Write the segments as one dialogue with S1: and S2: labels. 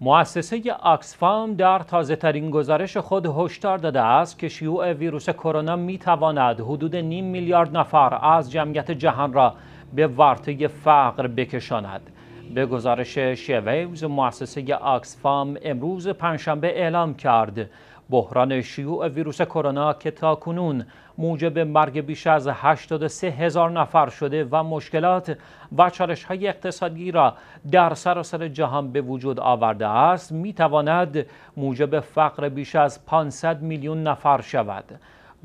S1: مؤسسه آکسفام در تازه ترین گزارش خود هشدار داده است که شیوع ویروس کرونا می تواند حدود نیم میلیارد نفر از جمعیت جهان را به ورطه فقر بکشاند. به گزارش شویوز مؤسسه آکسفام امروز پنجشنبه اعلام کرد بحران شیوع ویروس کرونا که تاکنون موجب مرگ بیش از 83 هزار نفر شده و مشکلات و چالش های اقتصادی را در سراسر جهان به وجود آورده است می تواند موجب فقر بیش از 500 میلیون نفر شود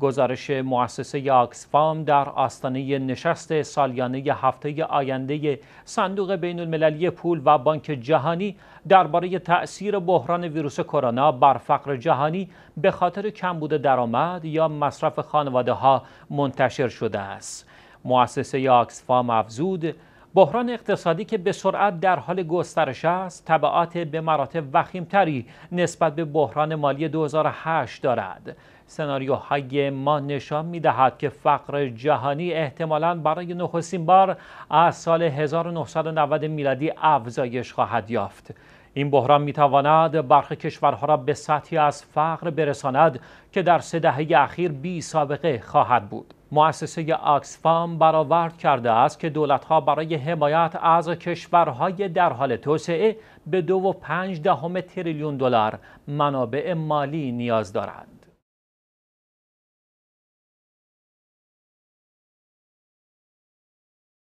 S1: گزارش مؤسسه آکسفام در آستانه نشست سالیانه هفته آینده صندوق بین المللی پول و بانک جهانی درباره تأثیر بحران ویروس کرونا بر فقر جهانی به خاطر کمبود درآمد یا مصرف خانواده ها منتشر شده است. مؤسسه آکسفام افزود بحران اقتصادی که به سرعت در حال گسترش است طبعات به مراتب وخیمتری نسبت به بحران مالی 2008 دارد سناریوهای ما نشان می دهد که فقر جهانی احتمالا برای نخستین بار از سال 1990 میلادی افزایش خواهد یافت این بحران میتواند برخی کشورها را به سطحی از فقر برساند که در سه دهه اخیر بی سابقه خواهد بود مؤسسه آکسفام برآورد کرده است که دولتها برای حمایت از کشورهای در حال توسعه به دو و پنج دهم تریلیون دلار منابع مالی نیاز دارند.